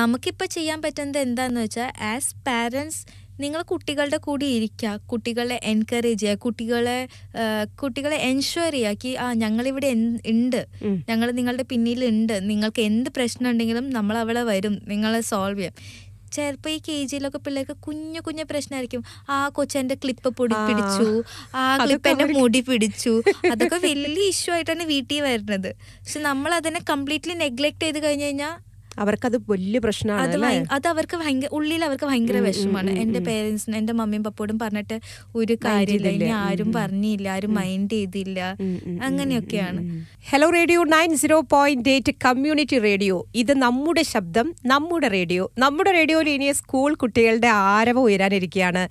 നമുക്കിപ്പോൾ ചെയ്യാൻ പറ്റുന്നത് എന്താണെന്ന് വെച്ചാൽ ആസ് പാരൻസ് നിങ്ങൾ കുട്ടികളുടെ കൂടെ ഇരിക്കുക കുട്ടികളെ എൻകറേജ് ചെയ്യുക കുട്ടികളെ കുട്ടികളെ എൻഷുവർ ചെയ്യുക ആ ഞങ്ങളിവിടെ ഉണ്ട് ഞങ്ങൾ നിങ്ങളുടെ പിന്നിലുണ്ട് നിങ്ങൾക്ക് എന്ത് പ്രശ്നം ഉണ്ടെങ്കിലും നമ്മൾ അവിടെ വരും നിങ്ങളെ സോൾവ് ചെയ്യും ചിലപ്പോൾ ഈ കെ ജിയിലൊക്കെ പിള്ളേർക്ക് കുഞ്ഞു കുഞ്ഞു പ്രശ്നമായിരിക്കും ആ കൊച്ചെൻ്റെ ക്ലിപ്പ് പൊടി പിടിച്ചു ആ ക്ലിപ്പ് എൻ്റെ മുടി പിടിച്ചു അതൊക്കെ വലിയ ഇഷ്യൂ ആയിട്ടാണ് വീട്ടിൽ വരുന്നത് പക്ഷെ നമ്മൾ അതിനെ കംപ്ലീറ്റ്ലി നെഗ്ലക്ട് ചെയ്ത് കഴിഞ്ഞ് കഴിഞ്ഞാൽ അവർക്കത് വലിയ പ്രശ്നമാണ് അത് അവർക്ക് ഭയങ്കര ഉള്ളിൽ അവർക്ക് ഭയങ്കര വിഷമമാണ് എൻ്റെ പേരൻസിനും എൻ്റെ മമ്മിയും പപ്പോടും പറഞ്ഞിട്ട് ഒരു കാര്യമില്ല ഇനി ആരും പറഞ്ഞില്ല ആരും മൈൻഡ് ചെയ്തില്ല അങ്ങനെയൊക്കെയാണ് hello radio nine zero point eight community radio ഇത് നമ്മുടെ ശബ്ദം നമ്മുടെ റേഡിയോ നമ്മുടെ റേഡിയോയിൽ ഇനി സ്കൂൾ കുട്ടികളുടെ ആരവം ഉയരാനിരിക്കുകയാണ്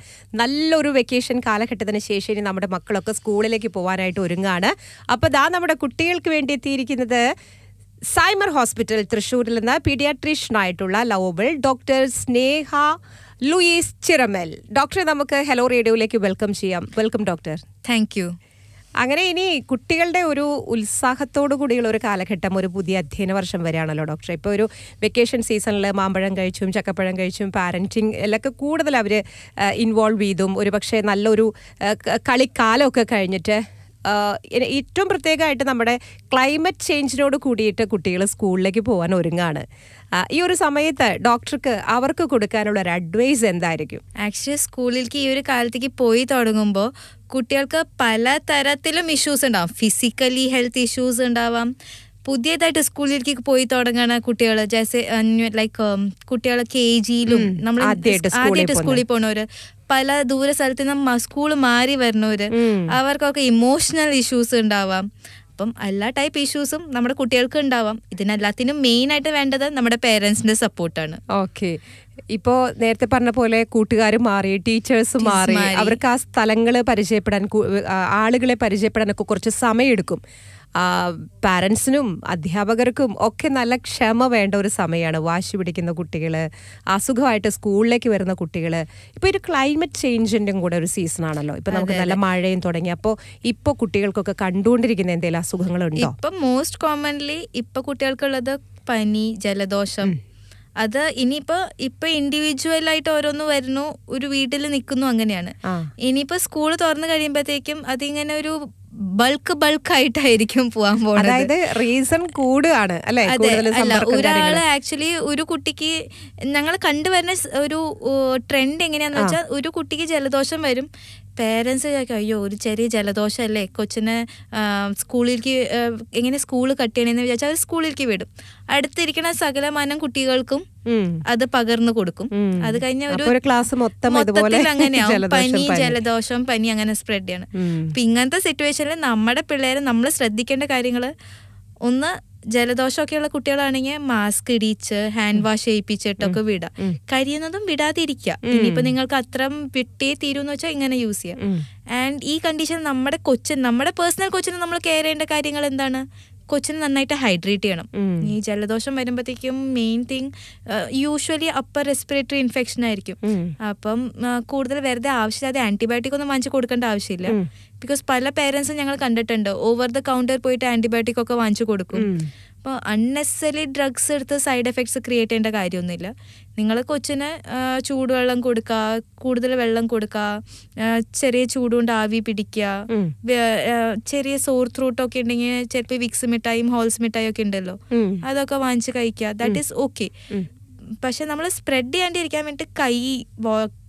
നല്ലൊരു വെക്കേഷൻ കാലഘട്ടത്തിന് ശേഷം ഇനി നമ്മുടെ മക്കളൊക്കെ സ്കൂളിലേക്ക് പോകാനായിട്ട് ഒരുങ്ങാണ് അപ്പോൾ ദാ നമ്മുടെ കുട്ടികൾക്ക് വേണ്ടി എത്തിയിരിക്കുന്നത് സൈമർ ഹോസ്പിറ്റൽ തൃശൂരിൽ നിന്ന് പീഡിയാട്രീഷ്യനായിട്ടുള്ള lovable doctor Sneha Louis Chiramel ഡോക്ടറെ നമുക്ക് ഹലോ റേഡിയോയിലേക്ക് വെൽക്കം ചെയ്യാം വെൽക്കം ഡോക്ടർ താങ്ക് യു അങ്ങനെ ഇനി കുട്ടികളുടെ ഒരു ഉത്സാഹത്തോടു കൂടിയുള്ള ഒരു കാലഘട്ടം ഒരു പുതിയ അധ്യയന വർഷം വരികയാണല്ലോ ഡോക്ടർ ഇപ്പോൾ ഒരു വെക്കേഷൻ സീസണിൽ മാമ്പഴം കഴിച്ചും ചക്കപ്പഴം കഴിച്ചും പാരൻറ്റിങ് എല്ലാം കൂടുതൽ അവർ ഇൻവോൾവ് ചെയ്തും ഒരു പക്ഷേ നല്ലൊരു കളിക്കാലമൊക്കെ കഴിഞ്ഞിട്ട് ഏറ്റവും പ്രത്യേകമായിട്ട് നമ്മുടെ ക്ലൈമറ്റ് ചേഞ്ചിനോട് കൂടിയിട്ട് കുട്ടികൾ സ്കൂളിലേക്ക് പോകാൻ ഒരുങ്ങാണ് ഈ ഒരു സമയത്ത് ഡോക്ടർക്ക് അവർക്ക് കൊടുക്കാനുള്ള ഒരു അഡ്വൈസ് എന്തായിരിക്കും ആക്ച്വലി സ്കൂളിലേക്ക് ഈ ഒരു കാലത്തേക്ക് പോയി തുടങ്ങുമ്പോൾ കുട്ടികൾക്ക് പല തരത്തിലും ഇഷ്യൂസ് ഉണ്ടാവും ഫിസിക്കലി ഹെൽത്ത് ഇഷ്യൂസ് ഉണ്ടാവാം പുതിയതായിട്ട് സ്കൂളിലേക്ക് പോയി തുടങ്ങണ കുട്ടികൾ ജാസ് ലൈക്ക് കുട്ടികൾ കെ ജിയിലും നമ്മൾ ആദ്യമായിട്ട് സ്കൂളിൽ പോണവര് പല ദൂര സ്ഥലത്തു നിന്ന് സ്കൂൾ മാറി വരുന്നവര് അവർക്കൊക്കെ ഇമോഷണൽ ഇഷ്യൂസ് ഉണ്ടാവാം അപ്പം എല്ലാ ടൈപ്പ് ഇഷ്യൂസും നമ്മുടെ കുട്ടികൾക്ക് ഉണ്ടാവാം ഇതിനെല്ലാത്തിനും മെയിൻ ആയിട്ട് വേണ്ടത് നമ്മുടെ പേരൻസിന്റെ സപ്പോർട്ടാണ് ഓക്കെ ഇപ്പോ നേരത്തെ പറഞ്ഞ പോലെ കൂട്ടുകാർ മാറി ടീച്ചേഴ്സ് മാറി അവർക്ക് ആ സ്ഥലങ്ങള് പരിചയപ്പെടാൻ ആളുകളെ പരിചയപ്പെടാനൊക്കെ കുറച്ച് സമയം എടുക്കും പാരൻസിനും അധ്യാപകർക്കും ഒക്കെ നല്ല ക്ഷമ വേണ്ട ഒരു സമയമാണ് വാശി പിടിക്കുന്ന കുട്ടികൾ അസുഖമായിട്ട് സ്കൂളിലേക്ക് വരുന്ന കുട്ടികൾ ഇപ്പോൾ ഒരു ക്ലൈമറ്റ് ചേഞ്ചിൻ്റെയും കൂടെ ഒരു സീസണാണല്ലോ ഇപ്പോൾ നമുക്ക് നല്ല മഴയും തുടങ്ങി അപ്പോൾ ഇപ്പോൾ കുട്ടികൾക്കൊക്കെ കണ്ടുകൊണ്ടിരിക്കുന്ന എന്തെങ്കിലും അസുഖങ്ങളുണ്ടോ ഇപ്പം മോസ്റ്റ് കോമൺലി ഇപ്പോൾ കുട്ടികൾക്കുള്ളത് പനി ജലദോഷം അത് ഇനിയിപ്പോ ഇപ്പൊ ഇൻഡിവിജ്വൽ ആയിട്ട് ഓരോന്ന് വരുന്നു ഒരു വീട്ടിൽ നിൽക്കുന്നു അങ്ങനെയാണ് ഇനിയിപ്പോ സ്കൂൾ തുറന്നു കഴിയുമ്പോഴത്തേക്കും അതിങ്ങനെ ഒരു ബൾക്ക് ബൾക്കായിട്ടായിരിക്കും പോകാൻ പോകുന്നത് അതായത് റീസൺ കൂടുകയാണ് അതെ അല്ല ഒരാള് ആക്ച്വലി ഒരു കുട്ടിക്ക് ഞങ്ങൾ കണ്ടുവരുന്ന ഒരു ട്രെൻഡ് എങ്ങനെയാന്ന് വെച്ചാൽ ഒരു കുട്ടിക്ക് ജലദോഷം വരും പേരൻസ് ചോദിക്കും അയ്യോ ഒരു ചെറിയ ജലദോഷമല്ലേ കൊച്ചിനെ സ്കൂളിലേക്ക് എങ്ങനെ സ്കൂൾ കട്ട് ചെയ്യണമെന്ന് വിചാരിച്ചാൽ അത് സ്കൂളിലേക്ക് വിടും അടുത്തിരിക്കുന്ന സകലമാനം കുട്ടികൾക്കും അത് പകർന്നു കൊടുക്കും അത് കഴിഞ്ഞ ഒരു ക്ലാസ് മൊത്തം അങ്ങനെയാവും പനി ജലദോഷം പനി അങ്ങനെ സ്പ്രെഡ് ചെയ്യണം അപ്പൊ ഇങ്ങനത്തെ സിറ്റുവേഷനിൽ നമ്മുടെ പിള്ളേരെ നമ്മൾ ശ്രദ്ധിക്കേണ്ട കാര്യങ്ങള് ഒന്ന് ജലദോഷമൊക്കെയുള്ള കുട്ടികളാണെങ്കിൽ മാസ്ക് ഇടിച്ച് ഹാൻഡ് വാഷ് ചെയ്യിപ്പിച്ചിട്ടൊക്കെ വിടാം കരിയുന്നതും വിടാതിരിക്കുക ഇനിയിപ്പോ നിങ്ങൾക്ക് അത്രം വിട്ടേ തീരുമെന്ന് വെച്ചാൽ ഇങ്ങനെ യൂസ് ചെയ്യാം ആൻഡ് ഈ കണ്ടീഷൻ നമ്മുടെ കൊച്ചിന് നമ്മുടെ പേഴ്സണൽ കൊച്ചിന് നമ്മൾ കെയർ ചെയ്യേണ്ട കാര്യങ്ങൾ എന്താണ് കൊച്ചിന് നന്നായിട്ട് ഹൈഡ്രേറ്റ് ചെയ്യണം ഈ ജലദോഷം വരുമ്പോഴത്തേക്കും main thing usually upper respiratory infection ആയിരിക്കും അപ്പം കൂടുതൽ വെറുതെ ആവശ്യമില്ലാതെ ആന്റിബയോട്ടിക് ഒന്നും വാങ്ങിച്ചു കൊടുക്കേണ്ട ആവശ്യമില്ല ബിക്കോസ് പല പേരൻസും ഞങ്ങൾ കണ്ടിട്ടുണ്ട് ഓവർ ദ കൗണ്ടർ പോയിട്ട് ആന്റിബയോട്ടിക് ഒക്കെ വാങ്ങിച്ചു കൊടുക്കും അപ്പോൾ അൺനെസറി ഡ്രഗ്സ് എടുത്ത് സൈഡ് എഫക്ട്സ് ക്രിയേറ്റ് ചെയ്യേണ്ട കാര്യമൊന്നുമില്ല നിങ്ങൾ കൊച്ചിന് ചൂടുവെള്ളം കൊടുക്കുക കൂടുതൽ വെള്ളം കൊടുക്കുക ചെറിയ ചൂടുകൊണ്ട് ആവി പിടിക്കുക ചെറിയ സോർ ത്രൂട്ടൊക്കെ ഉണ്ടെങ്കിൽ ചിലപ്പോൾ വിക്സ് മിഠായും ഹോൾസ് മിഠായും ഒക്കെ ഉണ്ടല്ലോ അതൊക്കെ വാങ്ങിച്ച് കഴിക്കുക ദാറ്റ് ഈസ് ഓക്കെ പക്ഷെ നമ്മൾ സ്പ്രെഡ് ചെയ്യാണ്ടിരിക്കാൻ വേണ്ടി കൈ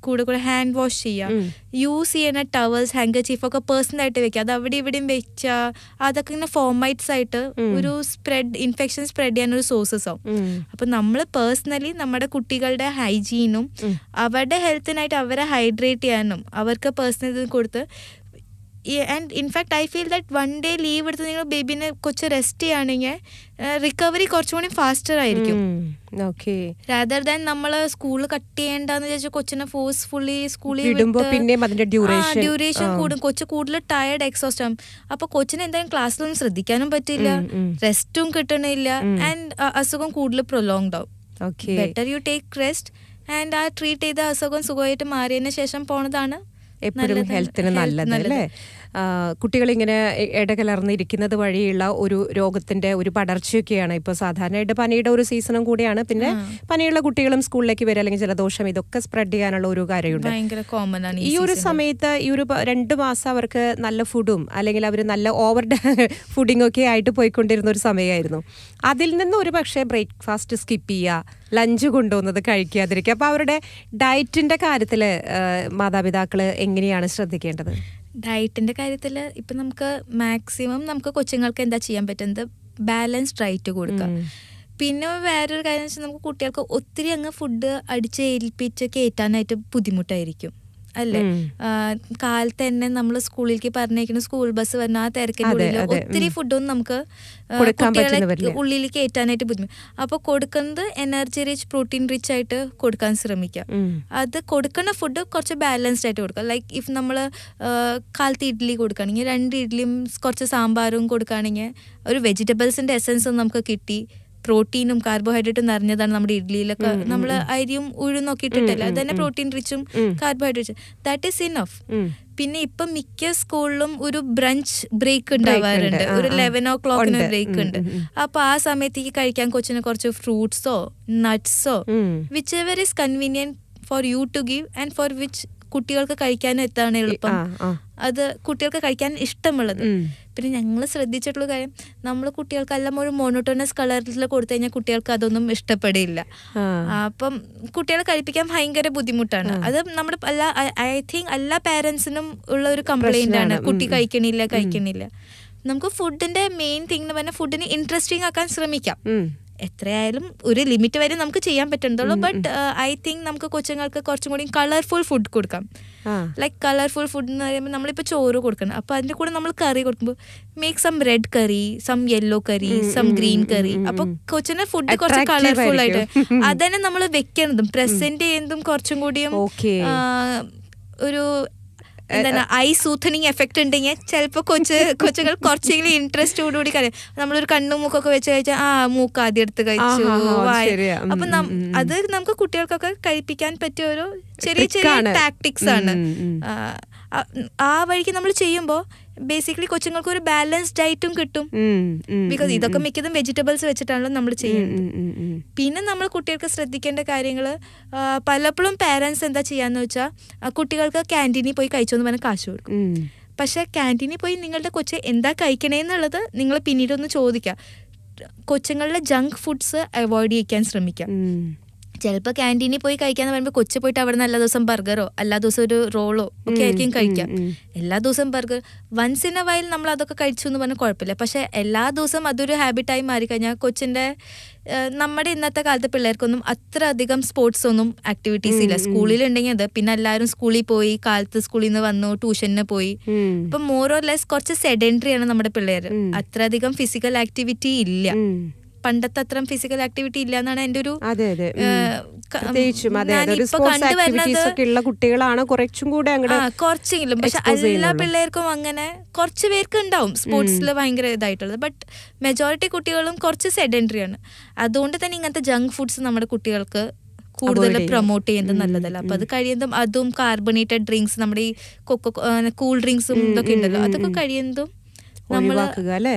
കൂടെ കൂടെ ഹാൻഡ് വാഷ് ചെയ്യുക യൂസ് ചെയ്യുന്ന ടവേഴ്സ് ഹാങ്കർ ഒക്കെ പേഴ്സണൽ ആയിട്ട് വെക്കുക അത് അവിടെ ഇവിടെയും വെച്ച അതൊക്കെ ഇങ്ങനെ ഫോമൈറ്റ്സ് ആയിട്ട് ഒരു സ്പ്രെഡ് ഇൻഫെക്ഷൻ സ്പ്രെഡ് ചെയ്യാൻ ഒരു സോഴ്സസ് ആവും അപ്പൊ നമ്മൾ പേഴ്സണലി നമ്മുടെ കുട്ടികളുടെ ഹൈജീനും അവരുടെ ഹെൽത്തിനായിട്ട് അവരെ ഹൈഡ്രേറ്റ് ചെയ്യാനും അവർക്ക് പേഴ്സണൽ കൊടുത്ത് and in fact I feel that one day leave എടുത്ത് നിങ്ങൾ ബേബിനെ കൊച്ച് റെസ്റ്റ് ചെയ്യുകയാണെങ്കിൽ റിക്കവറി കുറച്ചുകൂടി ഫാസ്റ്റർ ആയിരിക്കും രാദർ ദാൻ നമ്മൾ സ്കൂൾ കട്ട് ചെയ്യേണ്ടെന്ന് വിചാരിച്ചു കൊച്ചിനെ ഫോഴ്സ്ഫുള്ളി സ്കൂളിൽ ഡ്യൂറേഷൻ കൂടും കൊച്ചു കൂടുതൽ ടയർഡ് എക്സോസ്റ്റ് അപ്പൊ കൊച്ചിന് എന്തായാലും ക്ലാസ്സിലൊന്നും ശ്രദ്ധിക്കാനും പറ്റില്ല റെസ്റ്റും കിട്ടണില്ല ആൻഡ് അസുഖം കൂടുതൽ prolonged better you take rest and ആ ട്രീറ്റ് ചെയ്ത അസുഖം സുഖമായിട്ട് മാറിയതിന് ശേഷം പോണതാണ് എപ്പോഴും ഹെൽത്തിന് നല്ലത് അല്ലേ കുട്ടികളിങ്ങനെ ഇടകലർന്നിരിക്കുന്നത് വഴിയുള്ള ഒരു രോഗത്തിന്റെ ഒരു പടർച്ചയൊക്കെയാണ് ഇപ്പൊ സാധാരണയായിട്ട് പനിയുടെ ഒരു സീസണും കൂടിയാണ് പിന്നെ പനിയുള്ള കുട്ടികളും സ്കൂളിലേക്ക് വരിക അല്ലെങ്കിൽ ജലദോഷം ഇതൊക്കെ സ്പ്രെഡ് ചെയ്യാനുള്ള ഒരു കാര്യമുണ്ട് ഈ ഒരു സമയത്ത് ഈ ഒരു രണ്ട് മാസം അവർക്ക് നല്ല ഫുഡും അല്ലെങ്കിൽ അവർ നല്ല ഓവർ ഫുഡിംഗ് ഒക്കെ ആയിട്ട് പോയിക്കൊണ്ടിരുന്ന ഒരു സമയമായിരുന്നു അതിൽ നിന്ന് ഒരു പക്ഷേ ബ്രേക്ക്ഫാസ്റ്റ് സ്കിപ്പ് ചെയ്യുക ലഞ്ച് കൊണ്ടുവന്നത് കഴിക്കാതിരിക്കുക അപ്പോൾ അവരുടെ ഡയറ്റിന്റെ കാര്യത്തിൽ മാതാപിതാക്കള് എങ്ങനെയാണ് ശ്രദ്ധിക്കേണ്ടത് ഡയറ്റിൻ്റെ കാര്യത്തിൽ ഇപ്പം നമുക്ക് മാക്സിമം നമുക്ക് കൊച്ചുങ്ങൾക്ക് എന്താ ചെയ്യാൻ പറ്റുന്നത് ബാലൻസ് ഡയറ്റ് കൊടുക്കുക പിന്നെ വേറൊരു കാര്യം വെച്ചാൽ നമുക്ക് കുട്ടികൾക്ക് ഒത്തിരി അങ്ങ് ഫുഡ് അടിച്ചേൽപ്പിച്ച് കയറ്റാനായിട്ട് ബുദ്ധിമുട്ടായിരിക്കും അല്ലേ കാലത്ത് തന്നെ നമ്മൾ സ്കൂളിലേക്ക് പറഞ്ഞേക്കുന്ന സ്കൂൾ ബസ് വന്ന ആ തിരക്കിൻ്റെ ഒത്തിരി ഫുഡൊന്നും നമുക്ക് കുട്ടികളെ ഉള്ളിൽ ഏറ്റാനായിട്ട് ബുദ്ധിമുട്ട് അപ്പോൾ കൊടുക്കുന്നത് എനർജി റിച്ച് പ്രോട്ടീൻ റിച്ച് ആയിട്ട് കൊടുക്കാൻ ശ്രമിക്കാം അത് കൊടുക്കുന്ന ഫുഡ് കുറച്ച് ബാലൻസ്ഡ് ആയിട്ട് കൊടുക്കുക ലൈക്ക് ഇഫ് നമ്മൾ കാലത്ത് ഇഡ്ഡലി കൊടുക്കുകയാണെങ്കിൽ രണ്ട് ഇഡ്ഡലിയും കുറച്ച് സാമ്പാറും കൊടുക്കുകയാണെങ്കിൽ ഒരു വെജിറ്റബിൾസിന്റെ എസൻസ് നമുക്ക് കിട്ടി പ്രോട്ടീനും കാർബോഹൈഡ്രേറ്റും നിറഞ്ഞതാണ് നമ്മുടെ ഇഡ്ഡലിയിലൊക്കെ നമ്മൾ അരിയും ഉഴുന്നൊക്കെ ഇട്ടിട്ടല്ല അത് തന്നെ പ്രോട്ടീൻ റിച്ചും കാർബോഹൈഡ്രേറ്റ് ദാറ്റ് ഈസ് ഇനഫ് പിന്നെ ഇപ്പൊ മിക്ക സ്കൂളിലും ഒരു ബ്രഞ്ച് ബ്രേക്ക് ഉണ്ടാവാറുണ്ട് ഒരു ലെവൻ ഓ ക്ലോക്കിന് ബ്രേക്ക് ഉണ്ട് അപ്പൊ ആ സമയത്തേക്ക് കഴിക്കാൻ കൊച്ചിന് കുറച്ച് ഫ്രൂട്ട്സോ നട്ട്സോ whichever is convenient for you to give and for which കുട്ടികൾക്ക് കഴിക്കാൻ എത്താണ് എളുപ്പം അത് കുട്ടികൾക്ക് കഴിക്കാൻ ഇഷ്ടമുള്ളത് പിന്നെ ഞങ്ങൾ ശ്രദ്ധിച്ചിട്ടുള്ള കാര്യം നമ്മൾ കുട്ടികൾക്കെല്ലാം ഒരു മോണോട്ടോണസ് കളറിൽ കൊടുത്തു കഴിഞ്ഞാൽ കുട്ടികൾക്ക് അതൊന്നും ഇഷ്ടപ്പെടില്ല അപ്പം കുട്ടികളെ കഴിപ്പിക്കാൻ ഭയങ്കര ബുദ്ധിമുട്ടാണ് അത് നമ്മുടെ എല്ലാ ഐ തിങ്ക് എല്ലാ പാരൻസിനും ഉള്ള ഒരു കംപ്ലൈന്റ് ആണ് കുട്ടി കഴിക്കണില്ല കഴിക്കണില്ല നമുക്ക് ഫുഡിന്റെ മെയിൻ തിങ് എന്ന് പറഞ്ഞാൽ ഫുഡിനെ ഇൻട്രസ്റ്റിംഗ് ആക്കാൻ ശ്രമിക്കാം എത്രയായാലും ഒരു ലിമിറ്റ് വരെ നമുക്ക് ചെയ്യാൻ പറ്റുന്നുള്ളൂ ബട്ട് ഐ തിങ്ക് നമുക്ക് കൊച്ചുങ്ങൾക്ക് കുറച്ചും കൂടി കളർഫുൾ ഫുഡ് കൊടുക്കാം ലൈക്ക് കളർഫുൾ ഫുഡ് എന്ന് പറയുമ്പോൾ നമ്മളിപ്പോൾ ചോറ് കൊടുക്കണം അപ്പോൾ അതിൻ്റെ കൂടെ നമ്മൾ കറി കൊടുക്കുമ്പോൾ make some red curry some yellow curry some green curry അപ്പോൾ കൊച്ചിനെ ഫുഡ് കുറച്ച് കളർഫുൾ ആയിട്ട് അതന്നെ നമ്മൾ വെക്കണതും പ്രസന്റ് ചെയ്യുന്നതും കുറച്ചും കൂടിയും ഒരു എന്താണ് ഐ സൂത്തനിങ് എഫക്ട് ഉണ്ടെങ്കിൽ ചിലപ്പോൾ കൊച്ച് കൊച്ചുകൾ കുറച്ചെങ്കിലും ഇൻട്രസ്റ്റ് ഇൻട്രസ്റ്റോടുകൂടി കഴിയും നമ്മളൊരു കണ്ണും മൂക്കൊക്കെ വെച്ച് കഴിച്ചാൽ ആ മൂക്ക് ആദ്യം എടുത്ത് കഴിച്ചു അപ്പൊ അത് നമുക്ക് കുട്ടികൾക്കൊക്കെ കഴിപ്പിക്കാൻ പറ്റിയ ഒരു ചെറിയ ചെറിയ ടാക്ടിക്സ് ആണ് ആ വഴിക്ക് നമ്മൾ ചെയ്യുമ്പോൾ ബേസിക്കലി കൊച്ചുങ്ങൾക്ക് ഒരു ബാലൻസ് ഡയറ്റും കിട്ടും ബിക്കോസ് ഇതൊക്കെ മിക്കതും വെജിറ്റബിൾസ് വെച്ചിട്ടാണല്ലോ നമ്മൾ ചെയ്യുന്നത് പിന്നെ നമ്മൾ കുട്ടികൾക്ക് ശ്രദ്ധിക്കേണ്ട കാര്യങ്ങൾ പലപ്പോഴും പാരൻസ് എന്താ ചെയ്യാന്ന് വെച്ചാൽ കുട്ടികൾക്ക് ക്യാൻറ്റീനിൽ പോയി കഴിച്ചോന്ന് പറഞ്ഞാൽ കാശ് കൊടുക്കും പക്ഷെ ക്യാൻറ്റീനിൽ പോയി നിങ്ങളുടെ കൊച്ച് എന്താ കഴിക്കണേന്നുള്ളത് നിങ്ങൾ പിന്നീടൊന്ന് ചോദിക്കുക കൊച്ചുങ്ങളുടെ ജങ്ക് ഫുഡ്സ് അവോയ്ഡ് ചെയ്യാൻ ശ്രമിക്കാം ചിലപ്പോ ക്യാൻറ്റീനിൽ പോയി കഴിക്കാന്ന് പറയുമ്പോൾ കൊച്ചു പോയിട്ട് അവിടെ നല്ല ദിവസം ബർഗറോ എല്ലാ ദിവസം ഒരു റോളോ ഒക്കെ ആയിരിക്കും കഴിക്കാം എല്ലാ ദിവസവും burger once in a while നമ്മൾ അതൊക്കെ കഴിച്ചു എന്ന് പറഞ്ഞാൽ കുഴപ്പമില്ല പക്ഷേ എല്ലാ ദിവസവും അതൊരു ഹാബിറ്റായി മാറിക്കഴിഞ്ഞാൽ കൊച്ചിന്റെ നമ്മുടെ ഇന്നത്തെ കാലത്തെ പിള്ളേർക്കൊന്നും അത്ര അധികം സ്പോർട്സ് ഒന്നും ആക്ടിവിറ്റീസ് ഇല്ല സ്കൂളിലുണ്ടെങ്കിൽ അത് പിന്നെ എല്ലാവരും സ്കൂളിൽ പോയി കാലത്ത് സ്കൂളിൽ നിന്ന് വന്നു ട്യൂഷന് പോയി അപ്പൊ മോർ ഓർ ലെസ് കുറച്ച് സെഡൻട്രി ആണ് നമ്മുടെ പിള്ളേർ അധികം ഫിസിക്കൽ ആക്ടിവിറ്റി ഇല്ല പണ്ടത്തെ അത്ര ഫിസിക്കൽ ആക്ടിവിറ്റി ഇല്ല എന്നാണ് എന്റെ ഒരു ഉള്ള കുട്ടികളാണ് കുറച്ചും കൂടെ കുറച്ചെങ്കിലും പക്ഷെ എല്ലാ പിള്ളേർക്കും അങ്ങനെ കുറച്ച് പേർക്ക് ഉണ്ടാവും സ്പോർട്സിൽ ഭയങ്കര ഇതായിട്ടുള്ളത് ബട്ട് മെജോറിറ്റി കുട്ടികളും കുറച്ച് സെഡൻട്രി ആണ് അതുകൊണ്ട് തന്നെ ഇങ്ങനത്തെ ജങ്ക് ഫുഡ്സ് നമ്മുടെ കുട്ടികൾക്ക് കൂടുതൽ പ്രൊമോട്ട് ചെയ്യുന്നത് നല്ലതല്ല അപ്പൊ അത് കഴിയുന്നതും അതും കാർബണേറ്റഡ് ഡ്രിങ്ക്സ് നമ്മുടെ ഈ കൊക്കോ കൂൾ ഡ്രിങ്ക്സും ഇതൊക്കെ ഉണ്ടല്ലോ അതൊക്കെ കഴിയുന്നതും ഒഴിവാക്കുക അല്ലേ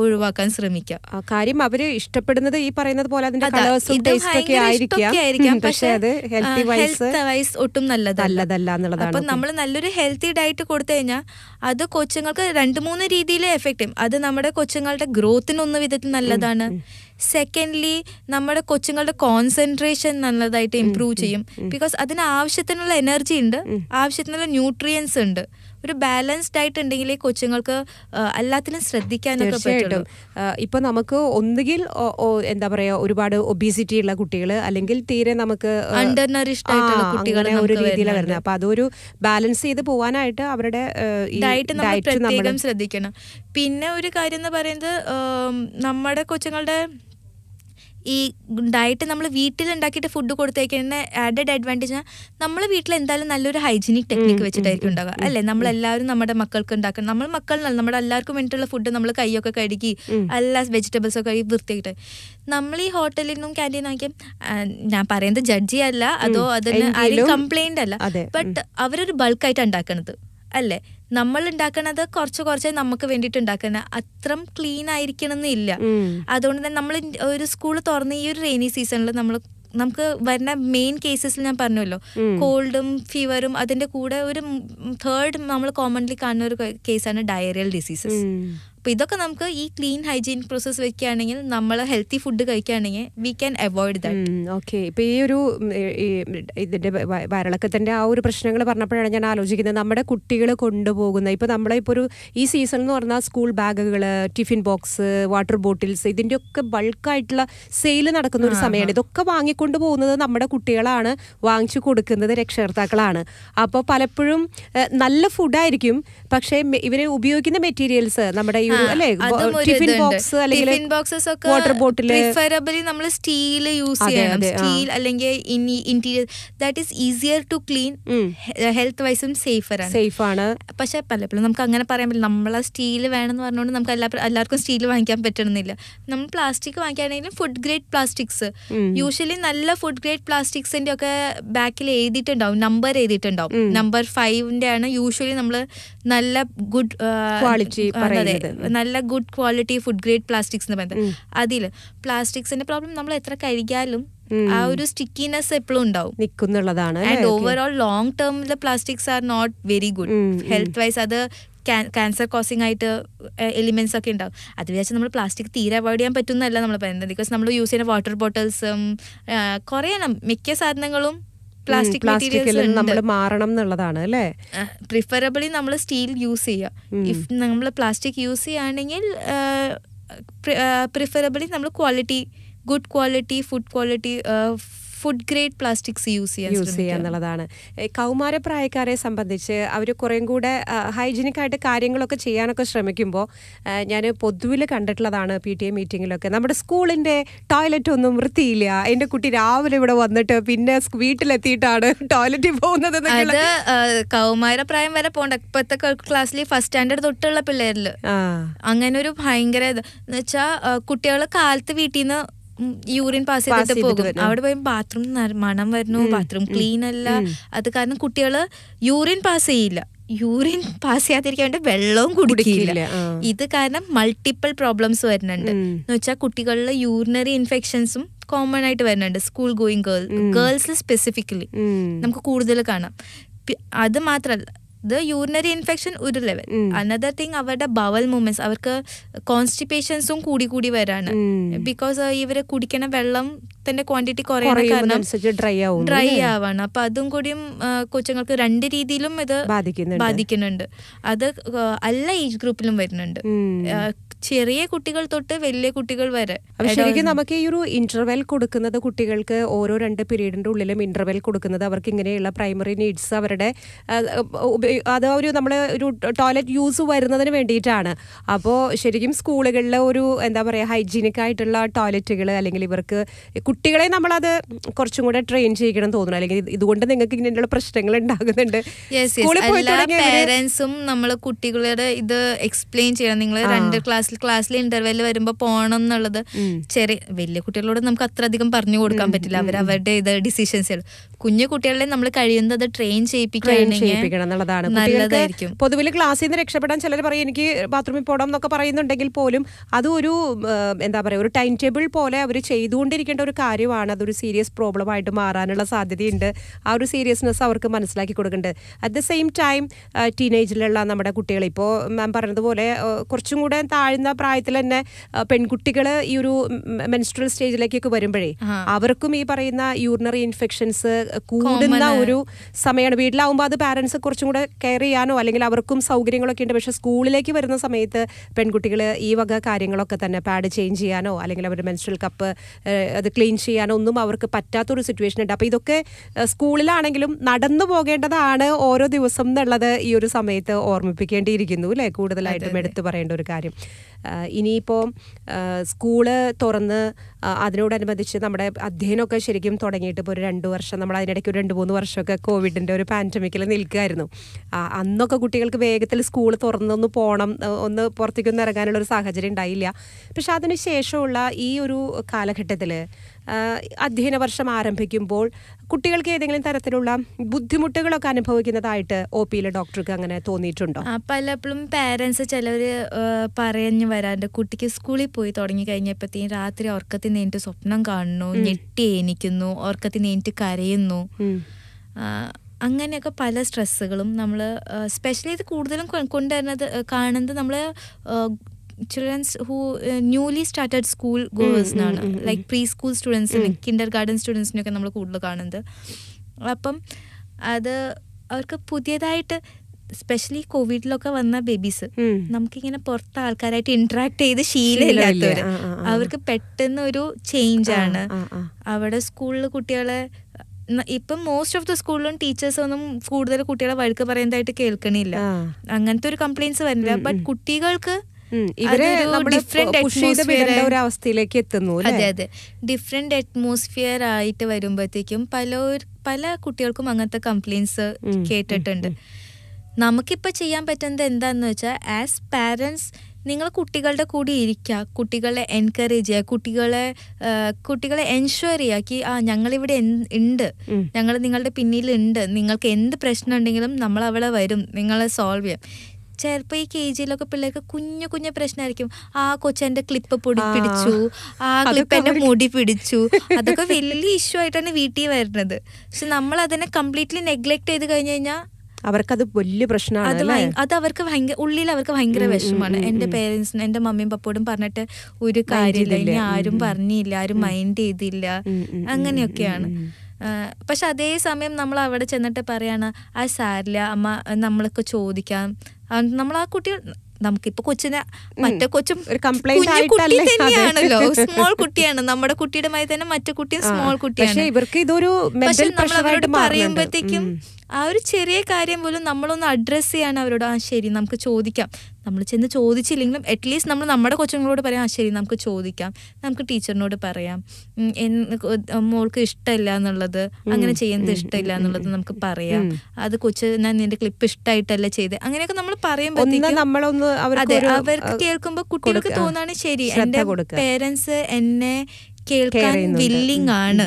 ഒഴിവാക്കാൻ ശ്രമിക്കാം കാര്യം അവര് ഇഷ്ടപ്പെടുന്നത് ഈ പറയുന്നത് പോലെ അതിന്റെ കളേഴ്സും ടേസ്റ്റും ഒക്കെ ആയിരിക്കാം പക്ഷേ അത് ഹെൽത്തി വൈസ് വൈസ് ഒട്ടും നല്ലതല്ല എന്നുള്ളതാണ് അപ്പൊ നമ്മൾ നല്ലൊരു ഹെൽത്തി ഡയറ്റ് കൊടുത്തു കഴിഞ്ഞാൽ അത് കൊച്ചുങ്ങൾക്ക് രണ്ട് മൂന്ന് രീതിയിൽ എഫക്ട് ചെയ്യും അത് നമ്മുടെ കൊച്ചുങ്ങളുടെ ഗ്രോത്തിന് ഒന്ന് വിധത്തിൽ നല്ലതാണ് സെക്കൻഡ്ലി നമ്മുടെ കൊച്ചുങ്ങളുടെ കോൺസെൻട്രേഷൻ നല്ലതായിട്ട് ഇംപ്രൂവ് ചെയ്യും ബിക്കോസ് അതിന് ആവശ്യത്തിനുള്ള എനർജി ഉണ്ട് ആവശ്യത്തിനുള്ള ന്യൂട്രിയൻസ് ഉണ്ട് ഒരു ബാലൻസ്ഡ് ആയിട്ട് ഉണ്ടെങ്കിൽ കൊച്ചുങ്ങൾക്ക് എല്ലാത്തിനും ശ്രദ്ധിക്കാനൊക്കെ പറ്റും ഇപ്പൊ നമുക്ക് ഒന്നുകിൽ എന്താ പറയാ ഒരുപാട് ഒബീസിറ്റി ഉള്ള കുട്ടികൾ അല്ലെങ്കിൽ തീരെ നമുക്ക് ആയിട്ടുള്ള കുട്ടികളെ ഒരു വരുന്നത് അപ്പൊ അതൊരു ബാലൻസ് ചെയ്ത് പോവാനായിട്ട് അവരുടെ ഡയറ്റ് പ്രത്യേകം ശ്രദ്ധിക്കണം പിന്നെ ഒരു കാര്യം എന്ന് പറയുന്നത് നമ്മുടെ കൊച്ചുങ്ങളുടെ ഈ ഡയറ്റ് നമ്മൾ വീട്ടിൽ ഉണ്ടാക്കിയിട്ട് ഫുഡ് കൊടുത്തേക്കുന്ന ആഡഡ് അഡ്വാൻറ്റേജ് നമ്മൾ വീട്ടിൽ എന്തായാലും നല്ലൊരു ഹൈജീനിക് ടെക്നിക്ക് വെച്ചിട്ടായിരിക്കും ഉണ്ടാവുക അല്ലേ നമ്മൾ എല്ലാവരും നമ്മുടെ മക്കൾക്ക് ഉണ്ടാക്കണം നമ്മൾ മക്കൾ നമ്മുടെ എല്ലാവർക്കും വേണ്ടിയിട്ടുള്ള ഫുഡ് നമ്മൾ കൈയൊക്കെ കഴുകി എല്ലാ വെജിറ്റബിൾസ് ഒക്കെ കഴുകി വൃത്തിയായിട്ട് നമ്മൾ ഈ ഹോട്ടലിൽ നിന്നും ക്യാൻറ്റീൻ നോക്കിയാൽ ഞാൻ പറയുന്നത് ജഡ്ജി അല്ല അതോ അതിന് ആരും കംപ്ലൈന്റ് അല്ല ബട്ട് അവരൊരു ബൾക്കായിട്ട് ഉണ്ടാക്കണത് അല്ലേ നമ്മൾ ഉണ്ടാക്കണത് കുറച്ച് കുറച്ച് നമുക്ക് വേണ്ടിയിട്ട് ഉണ്ടാക്കുന്ന അത്രം ക്ലീൻ ആയിരിക്കണം എന്നില്ല അതുകൊണ്ട് തന്നെ നമ്മൾ ഒരു സ്കൂൾ തുറന്ന് ഈ ഒരു റെയിനി സീസണിൽ നമ്മൾ നമുക്ക് വരുന്ന മെയിൻ കേസസിൽ ഞാൻ പറഞ്ഞല്ലോ കോൾഡും ഫീവറും അതിന്റെ കൂടെ ഒരു തേർഡ് നമ്മൾ കോമൺലി കാണുന്ന ഒരു കേസാണ് ഡയറിയൽ ഡിസീസസ് അപ്പോൾ ഇതൊക്കെ നമുക്ക് ഈ ക്ലീൻ ഹൈജീൻ പ്രോസസ് വെക്കുകയാണെങ്കിൽ നമ്മൾ ഹെൽത്തി ഫുഡ് കഴിക്കുകയാണെങ്കിൽ we can avoid that okay ഇപ്പോൾ ഈ ഒരു ഇതിൻ്റെ വയറിളക്കത്തിൻ്റെ ആ ഒരു പ്രശ്നങ്ങൾ പറഞ്ഞപ്പോഴാണ് ഞാൻ ആലോചിക്കുന്നത് നമ്മുടെ കുട്ടികൾ കൊണ്ടുപോകുന്ന ഇപ്പോൾ നമ്മളെ ഇപ്പോൾ ഒരു ഈ സീസൺ എന്ന് പറഞ്ഞാൽ സ്കൂൾ ബാഗുകൾ tiffin box water bottles bulk ബൾക്കായിട്ടുള്ള സെയിൽ നടക്കുന്ന ഒരു സമയമാണ് ഇതൊക്കെ വാങ്ങിക്കൊണ്ട് പോകുന്നത് നമ്മുടെ കുട്ടികളാണ് വാങ്ങിച്ചു കൊടുക്കുന്നത് രക്ഷകർത്താക്കളാണ് അപ്പോൾ പലപ്പോഴും നല്ല ഫുഡായിരിക്കും പക്ഷേ ഇവർ ഉപയോഗിക്കുന്ന മെറ്റീരിയൽസ് നമ്മുടെ ഈ ടിഫിൻ ബോക്സ് ടിഫിൻ ബോക്സസ് ഒക്കെ വാട്ടർ ബോട്ടിൽ പ്രിഫറബിളി നമ്മൾ സ്റ്റീൽ യൂസ് ചെയ്യണം സ്റ്റീൽ അല്ലെങ്കിൽ interior that is easier to clean health വൈസും സേഫർ ആണ് സേഫ് ആണ് പക്ഷെ പലപ്പോഴും നമുക്ക് അങ്ങനെ പറയാൻ പറ്റില്ല നമ്മളെ സ്റ്റീൽ വേണമെന്ന് പറഞ്ഞുകൊണ്ട് നമുക്ക് എല്ലാവർക്കും സ്റ്റീൽ വാങ്ങിക്കാൻ പറ്റണമെന്നില്ല നമ്മൾ പ്ലാസ്റ്റിക് വാങ്ങിക്കുകയാണെങ്കിലും ഫുഡ് ഗ്രേഡ് പ്ലാസ്റ്റിക്സ് യൂഷ്വലി നല്ല ഫുഡ് ഗ്രേഡ് പ്ലാസ്റ്റിക്സിന്റെ ഒക്കെ ബാക്കിൽ എഴുതിയിട്ടുണ്ടാവും നമ്പർ എഴുതിയിട്ടുണ്ടാവും നമ്പർ ഫൈവിന്റെ ആണ് യൂഷ്വലി നമ്മൾ നല്ല ഗുഡ് ക്വാളിറ്റി നല്ല good quality food grade plastics എന്ന് പറയുന്നത് അതിൽ പ്ലാസ്റ്റിക്സിന്റെ പ്രോബ്ലം നമ്മൾ എത്ര കഴിക്കാലും ആ ഒരു സ്റ്റിക്കിനെസ് എപ്പോഴും ഉണ്ടാവും നിൽക്കുന്നുള്ളതാണ് ആൻഡ് ഓവറോൾ ലോങ് ടേമിൽ plastics are not very good health wise അത് ക്യാൻസർ കോസിങ് ആയിട്ട് എലിമെന്റ്സ് ഒക്കെ ഉണ്ടാവും അത് വിചാരിച്ച് നമ്മൾ പ്ലാസ്റ്റിക് തീരെ അവോയ്ഡ് ചെയ്യാൻ പറ്റുന്നതല്ല നമ്മൾ പറയുന്നത് ബിക്കോസ് നമ്മൾ യൂസ് ചെയ്യുന്ന വാട്ടർ ബോട്ടിൽസും കുറേ മിക്ക സാധനങ്ങളും പ്ലാസ്റ്റിക് മെറ്റീരിയൽസ് നമ്മൾ മാറണം എന്നുള്ളതാണ് അല്ലേ പ്രിഫറബിളി നമ്മൾ സ്റ്റീൽ യൂസ് ചെയ്യുക ഇഫ് നമ്മൾ പ്ലാസ്റ്റിക് യൂസ് ചെയ്യുകയാണെങ്കിൽ പ്രിഫറബിളി നമ്മൾ quality good quality food quality food grade plastics use ചെയ്യാൻ യൂസ് ചെയ്യുക എന്നുള്ളതാണ് കൗമാരപ്രായക്കാരെ സംബന്ധിച്ച് അവർ കുറേം കൂടെ ഹൈജീനിക് ആയിട്ട് കാര്യങ്ങളൊക്കെ ചെയ്യാനൊക്കെ ശ്രമിക്കുമ്പോൾ ഞാൻ പൊതുവിൽ കണ്ടിട്ടുള്ളതാണ് പി ടി എ മീറ്റിങ്ങിലൊക്കെ നമ്മുടെ സ്കൂളിൻ്റെ ടോയ്ലറ്റ് ഒന്നും വൃത്തിയില്ല എൻ്റെ കുട്ടി രാവിലെ ഇവിടെ വന്നിട്ട് പിന്നെ വീട്ടിലെത്തിയിട്ടാണ് ടോയ്ലറ്റിൽ പോകുന്നത് അത് കൗമാരപ്രായം വരെ പോകണ്ട ഇപ്പോഴത്തെ ക്ലാസ്സിൽ ഫസ്റ്റ് സ്റ്റാൻഡേർഡ് തൊട്ടുള്ള പിള്ളേരിൽ അങ്ങനെ ഒരു ഭയങ്കര എന്ന് വെച്ചാൽ കുട്ടികൾ കാലത്ത് വീട്ടിൽ നിന്ന് യൂറിൻ പാസ് ചെയ്തിട്ട് പോകും അവിടെ പോയി ബാത്റൂം മണം വരുന്നു ബാത്റൂം ക്ലീൻ അല്ല അത് കാരണം കുട്ടികള് യൂറിൻ പാസ് ചെയ്യില്ല യൂറിൻ പാസ് ചെയ്യാതിരിക്കാൻ വേണ്ടി വെള്ളവും കുടിക്കില്ല ഇത് കാരണം മൾട്ടിപ്പിൾ പ്രോബ്ലംസ് വരുന്നുണ്ട് എന്ന് വെച്ചാൽ കുട്ടികളിലെ യൂറിനറി ഇൻഫെക്ഷൻസും കോമൺ ആയിട്ട് വരുന്നുണ്ട് school going girl girls specifically നമുക്ക് കൂടുതൽ കാണാം അത് മാത്രമല്ല ദ യൂറിനറി ഇൻഫെക്ഷൻ ഒരു ലെവൽ അനദർ തിങ് അവരുടെ ബവൽ മൂവ്മെന്റ്സ് അവർക്ക് കോൺസ്റ്റിപ്പേഷൻസും കൂടി കൂടി വരാണ് ബിക്കോസ് ഇവര് കുടിക്കണ വെള്ളം തന്നെ ക്വാണ്ടിറ്റി കുറയണ കാരണം ഡ്രൈ ആവും ഡ്രൈ ആവാണ് അപ്പൊ അതും കൂടിയും കൊച്ചുങ്ങൾക്ക് രണ്ട് രീതിയിലും ഇത് ബാധിക്കുന്നുണ്ട് അത് എല്ലാ ഏജ് ഗ്രൂപ്പിലും വരുന്നുണ്ട് ചെറിയ കുട്ടികൾ തൊട്ട് വലിയ കുട്ടികൾ വരെ ശരിക്കും നമുക്ക് ഈ ഒരു ഇന്റർവെൽ കൊടുക്കുന്നത് കുട്ടികൾക്ക് ഓരോ രണ്ട് പീരീഡിന്റെ ഉള്ളിലും ഇന്റർവെൽ കൊടുക്കുന്നത് അവർക്ക് ഇങ്ങനെയുള്ള പ്രൈമറി നീഡ്സ് അവരുടെ അത് ഒരു നമ്മൾ ഒരു ടോയ്ലറ്റ് യൂസ് വരുന്നതിന് വേണ്ടിയിട്ടാണ് അപ്പോൾ ശരിക്കും സ്കൂളുകളിലെ ഒരു എന്താ പറയുക ഹൈജീനിക് ആയിട്ടുള്ള ടോയ്ലറ്റുകൾ അല്ലെങ്കിൽ ഇവർക്ക് കുട്ടികളെ നമ്മളത് കുറച്ചും കൂടെ ട്രെയിൻ ചെയ്യണം തോന്നുന്നു അല്ലെങ്കിൽ ഇതുകൊണ്ട് നിങ്ങൾക്ക് ഇങ്ങനെയുള്ള പ്രശ്നങ്ങൾ ഉണ്ടാകുന്നുണ്ട് സ്കൂളിൽ പോയിട്ട് പേരൻസും നമ്മൾ കുട്ടികളുടെ ഇത് എക്സ്പ്ലെയിൻ ചെയ്യണം നിങ്ങൾ രണ്ട് ക്ലാസ്സിൽ അല്ലെങ്കിൽ ക്ലാസ്സിൽ ഇന്റർവെല് വരുമ്പോൾ പോകണം എന്നുള്ളത് ചെറിയ വലിയ കുട്ടികളോട് നമുക്ക് അത്ര അധികം പറഞ്ഞു കൊടുക്കാൻ പറ്റില്ല അവർ അവരുടെ ഇത് ഡിസിഷൻസ് കുഞ്ഞു കുട്ടികളെ നമ്മൾ കഴിയുന്നത് ട്രെയിൻ ചെയ്യിപ്പിക്കണം നല്ലതായിരിക്കും പൊതുവിൽ ക്ലാസ്സിൽ നിന്ന് രക്ഷപ്പെടാൻ ചിലർ പറയും എനിക്ക് ബാത്റൂമിൽ പോകണം എന്നൊക്കെ പറയുന്നുണ്ടെങ്കിൽ പോലും അത് ഒരു എന്താ പറയുക ഒരു ടൈം ടേബിൾ പോലെ അവർ ചെയ്തുകൊണ്ടിരിക്കേണ്ട ഒരു കാര്യമാണ് അതൊരു സീരിയസ് പ്രോബ്ലം ആയിട്ട് മാറാനുള്ള സാധ്യതയുണ്ട് ആ ഒരു സീരിയസ്നെസ് അവർക്ക് മനസ്സിലാക്കി കൊടുക്കേണ്ടത് അറ്റ് ദ സെയിം ടൈം ടീനേജിലുള്ള നമ്മുടെ കുട്ടികൾ ഇപ്പോൾ മാം പറഞ്ഞതുപോലെ കുറച്ചും കൂടെ താഴെ വരുന്ന പ്രായത്തിൽ തന്നെ പെൺകുട്ടികൾ ഈ ഒരു മെൻസ്ട്രൽ സ്റ്റേജിലേക്കൊക്കെ വരുമ്പോഴേ അവർക്കും ഈ പറയുന്ന യൂറിനറി ഇൻഫെക്ഷൻസ് കൂടുന്ന ഒരു സമയമാണ് വീട്ടിലാവുമ്പോൾ അത് പാരൻസ് കുറച്ചും കൂടെ കെയർ ചെയ്യാനോ അല്ലെങ്കിൽ അവർക്കും സൗകര്യങ്ങളൊക്കെ ഉണ്ട് പക്ഷെ സ്കൂളിലേക്ക് വരുന്ന സമയത്ത് പെൺകുട്ടികൾ ഈ വക കാര്യങ്ങളൊക്കെ തന്നെ പാഡ് ചേഞ്ച് ചെയ്യാനോ അല്ലെങ്കിൽ അവരുടെ മെൻസ്ട്രൽ കപ്പ് അത് ക്ലീൻ ചെയ്യാനോ ഒന്നും അവർക്ക് പറ്റാത്ത ഒരു സിറ്റുവേഷൻ ഉണ്ട് അപ്പോൾ ഇതൊക്കെ സ്കൂളിലാണെങ്കിലും നടന്നു പോകേണ്ടതാണ് ഓരോ ദിവസം എന്നുള്ളത് ഈ ഒരു സമയത്ത് ഓർമ്മിപ്പിക്കേണ്ടിയിരിക്കുന്നു അല്ലേ കൂടുതലായിട്ടും എടുത്തു പറയേണ്ട ഒരു കാര്യം ഇനിയിപ്പോൾ സ്കൂള് തുറന്ന് അതിനോടനുബന്ധിച്ച് നമ്മുടെ അധ്യയനമൊക്കെ ശരിക്കും തുടങ്ങിയിട്ട് ഇപ്പോൾ ഒരു രണ്ട് വർഷം നമ്മൾ അതിനിടയ്ക്ക് ഒരു രണ്ട് മൂന്ന് വർഷമൊക്കെ കോവിഡിൻ്റെ ഒരു പാൻഡമിക്കിൽ നിൽക്കുമായിരുന്നു അന്നൊക്കെ കുട്ടികൾക്ക് വേഗത്തിൽ സ്കൂൾ തുറന്നൊന്ന് പോകണം ഒന്ന് പുറത്തേക്കൊന്നും ഇറങ്ങാനുള്ള ഒരു സാഹചര്യം ഉണ്ടായില്ല പക്ഷെ അതിന് ശേഷമുള്ള ഈ ഒരു കാലഘട്ടത്തിൽ അധ്യയന വർഷം ആരംഭിക്കുമ്പോൾ കുട്ടികൾക്ക് ഏതെങ്കിലും തരത്തിലുള്ള ബുദ്ധിമുട്ടുകളൊക്കെ അനുഭവിക്കുന്നതായിട്ട് ഒ പിയിലെ ഡോക്ടർക്ക് അങ്ങനെ തോന്നിയിട്ടുണ്ടോ പലപ്പോഴും പേരൻസ് ചിലർ പറഞ്ഞു വരാറുണ്ട് കുട്ടിക്ക് സ്കൂളിൽ പോയി തുടങ്ങി കഴിഞ്ഞപ്പോഴത്തേക്കും രാത്രി ഉറക്കത്തിൽ നേരിട്ട് സ്വപ്നം കാണുന്നു ഞെട്ടി എണിക്കുന്നു ഉറക്കത്തിൽ നേരിട്ട് കരയുന്നു അങ്ങനെയൊക്കെ പല സ്ട്രെസ്സുകളും നമ്മൾ സ്പെഷ്യലി ഇത് കൂടുതലും കൊണ്ടുവരുന്നത് കാണുന്നത് നമ്മൾ childrens who newly started school എന്നാണ് ലൈക്ക് പ്രീ സ്കൂൾ സ്റ്റുഡൻസിന് കിൻഡർ ഗാർഡൻ സ്റ്റുഡൻസിനൊക്കെ നമ്മൾ കൂടുതൽ കാണുന്നത് അപ്പം അത് അവർക്ക് പുതിയതായിട്ട് സ്പെഷ്യലി കോവിഡിലൊക്കെ വന്ന ബേബീസ് നമുക്കിങ്ങനെ പുറത്ത് ആൾക്കാരായിട്ട് ഇന്ററാക്ട് ചെയ്ത് ശീലമില്ലാത്തവര് അവർക്ക് പെട്ടെന്ന് ഒരു ചേഞ്ച് ആണ് അവിടെ സ്കൂളിൽ കുട്ടികളെ ഇപ്പം മോസ്റ്റ് ഓഫ് ദ സ്കൂളിലും ടീച്ചേഴ്സ് ഒന്നും കൂടുതൽ കുട്ടികളെ വഴുക്ക് പറയുന്നതായിട്ട് കേൾക്കണില്ല അങ്ങനത്തെ ഒരു കംപ്ലൈൻസ് വരുന്നില്ല ബട്ട് കുട്ടികൾക്ക് അവസ്ഥയിലേക്ക് എത്തുന്നു അതെ അതെ ഡിഫറെന്റ് അറ്റ്മോസ്ഫിയർ ആയിട്ട് വരുമ്പോഴത്തേക്കും പല പല കുട്ടികൾക്കും അങ്ങനത്തെ കംപ്ലൈൻസ് കേട്ടിട്ടുണ്ട് നമുക്കിപ്പോൾ ചെയ്യാൻ പറ്റുന്നത് എന്താന്ന് വെച്ചാൽ ആസ് പാരൻസ് നിങ്ങൾ കുട്ടികളുടെ കൂടെ ഇരിക്കുക കുട്ടികളെ എൻകറേജ് ചെയ്യുക കുട്ടികളെ കുട്ടികളെ എൻഷുവർ ചെയ്യുക കി ആ ഞങ്ങളിവിടെ ഉണ്ട് ഞങ്ങൾ നിങ്ങളുടെ പിന്നിൽ ഉണ്ട് നിങ്ങൾക്ക് എന്ത് പ്രശ്നം ഉണ്ടെങ്കിലും നമ്മൾ അവിടെ വരും നിങ്ങളെ സോൾവ് ചെയ്യാം ചിലപ്പോൾ ഈ കെ ജിയിലൊക്കെ പിള്ളേർക്ക് കുഞ്ഞു കുഞ്ഞു പ്രശ്നമായിരിക്കും ആ കൊച്ചെൻ്റെ ക്ലിപ്പ് പൊടി പിടിച്ചു ആ ക്ലിപ്പ് എന്റെ മുടി പിടിച്ചു അതൊക്കെ വലിയ ഇഷ്യൂ ആയിട്ടാണ് വീട്ടിൽ വരുന്നത് പക്ഷെ നമ്മൾ അതിനെ കംപ്ലീറ്റ്ലി നെഗ്ലക്ട് ചെയ്ത് കഴിഞ്ഞു കഴിഞ്ഞാൽ അവർക്കത് വലിയ പ്രശ്നമാണ് അത് അവർക്ക് ഭയങ്കര ഉള്ളിൽ അവർക്ക് ഭയങ്കര വിഷമമാണ് എൻ്റെ പേരൻസിനും എൻ്റെ മമ്മിയും പപ്പോടും പറഞ്ഞിട്ട് ഒരു കാര്യമില്ല ഇനി ആരും പറഞ്ഞില്ല ആരും മൈൻഡ് ചെയ്തില്ല അങ്ങനെയൊക്കെയാണ് പക്ഷെ അതേ സമയം നമ്മൾ അവിടെ ചെന്നിട്ട് പറയാണ് ആ സാരില്ല അമ്മ നമ്മളൊക്കെ ചോദിക്കാം നമ്മൾ ആ കുട്ടി നമുക്കിപ്പോ കൊച്ചിനെ മറ്റേ കൊച്ചും കുട്ടി തന്നെയാണല്ലോ സ്മോൾ കുട്ടിയാണ് നമ്മുടെ കുട്ടിയുടെ മായി തന്നെ മറ്റേ കുട്ടിയും സ്മോൾ കുട്ടിയാണ് ഇവർക്ക് ഇതൊരു പറയുമ്പോഴത്തേക്കും ആ ഒരു ചെറിയ കാര്യം പോലും നമ്മളൊന്ന് അഡ്രസ്സ് ചെയ്യാണ് അവരോട് ആ ശരി നമുക്ക് ചോദിക്കാം നമ്മൾ ചെന്ന് ചോദിച്ചില്ലെങ്കിലും അറ്റ്ലീസ്റ്റ് നമ്മൾ നമ്മുടെ കൊച്ചുങ്ങളോട് പറയാം ആ ശരി നമുക്ക് ചോദിക്കാം നമുക്ക് ടീച്ചറിനോട് പറയാം മോൾക്ക് ഇഷ്ടമില്ല എന്നുള്ളത് അങ്ങനെ ചെയ്യുന്നത് ഇഷ്ടമില്ല എന്നുള്ളത് നമുക്ക് പറയാം അത് കൊച്ച് ഞാൻ നിന്റെ ക്ലിപ്പ് ഇഷ്ടമായിട്ടല്ല ചെയ്ത് അങ്ങനെയൊക്കെ നമ്മൾ പറയുമ്പോൾ അതെ അവർക്ക് കേൾക്കുമ്പോൾ കുട്ടികൾക്ക് തോന്നാണ് ശരി എൻ്റെ പേരൻസ് എന്നെ കേൾക്കാൻ വില്ലിങ് ആണ്